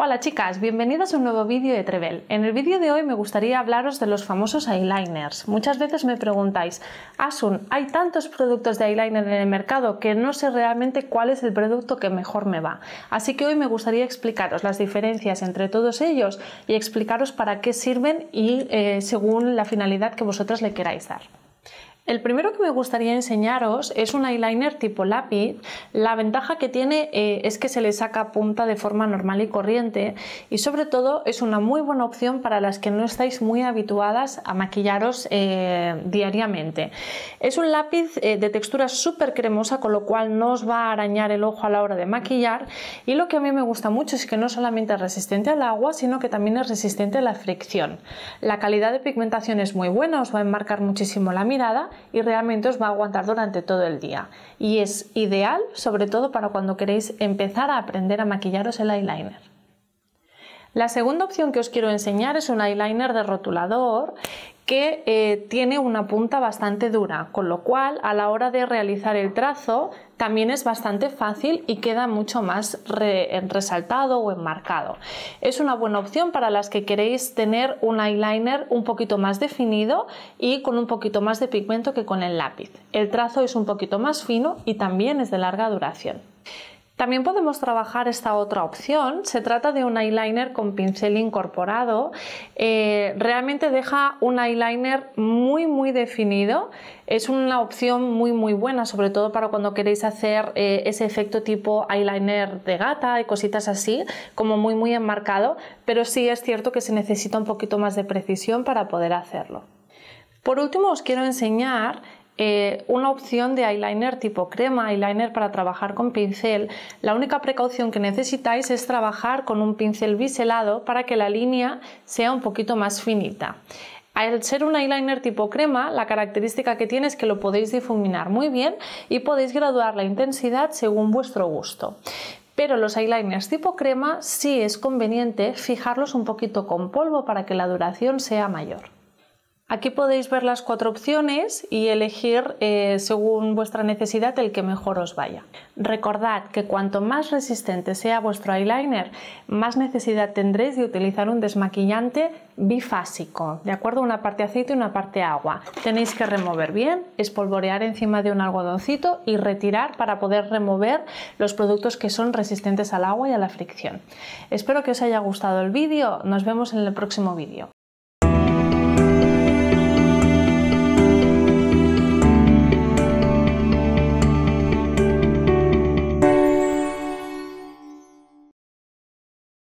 Hola chicas, bienvenidas a un nuevo vídeo de Trevel. En el vídeo de hoy me gustaría hablaros de los famosos eyeliners. Muchas veces me preguntáis, Asun, hay tantos productos de eyeliner en el mercado que no sé realmente cuál es el producto que mejor me va. Así que hoy me gustaría explicaros las diferencias entre todos ellos y explicaros para qué sirven y eh, según la finalidad que vosotros le queráis dar. El primero que me gustaría enseñaros es un eyeliner tipo lápiz. La ventaja que tiene eh, es que se le saca punta de forma normal y corriente y sobre todo es una muy buena opción para las que no estáis muy habituadas a maquillaros eh, diariamente. Es un lápiz eh, de textura súper cremosa con lo cual no os va a arañar el ojo a la hora de maquillar y lo que a mí me gusta mucho es que no solamente es resistente al agua sino que también es resistente a la fricción. La calidad de pigmentación es muy buena, os va a enmarcar muchísimo la mirada y realmente os va a aguantar durante todo el día. Y es ideal sobre todo para cuando queréis empezar a aprender a maquillaros el eyeliner. La segunda opción que os quiero enseñar es un eyeliner de rotulador que eh, tiene una punta bastante dura, con lo cual a la hora de realizar el trazo también es bastante fácil y queda mucho más resaltado o enmarcado. Es una buena opción para las que queréis tener un eyeliner un poquito más definido y con un poquito más de pigmento que con el lápiz. El trazo es un poquito más fino y también es de larga duración. También podemos trabajar esta otra opción. Se trata de un eyeliner con pincel incorporado. Eh, realmente deja un eyeliner muy muy definido. Es una opción muy muy buena, sobre todo para cuando queréis hacer eh, ese efecto tipo eyeliner de gata y cositas así, como muy muy enmarcado. Pero sí es cierto que se necesita un poquito más de precisión para poder hacerlo. Por último os quiero enseñar eh, una opción de eyeliner tipo crema, eyeliner para trabajar con pincel. La única precaución que necesitáis es trabajar con un pincel biselado para que la línea sea un poquito más finita. Al ser un eyeliner tipo crema, la característica que tiene es que lo podéis difuminar muy bien y podéis graduar la intensidad según vuestro gusto. Pero los eyeliners tipo crema sí es conveniente fijarlos un poquito con polvo para que la duración sea mayor. Aquí podéis ver las cuatro opciones y elegir eh, según vuestra necesidad el que mejor os vaya. Recordad que cuanto más resistente sea vuestro eyeliner, más necesidad tendréis de utilizar un desmaquillante bifásico, ¿de acuerdo? Una parte aceite y una parte agua. Tenéis que remover bien, espolvorear encima de un algodoncito y retirar para poder remover los productos que son resistentes al agua y a la fricción. Espero que os haya gustado el vídeo, nos vemos en el próximo vídeo.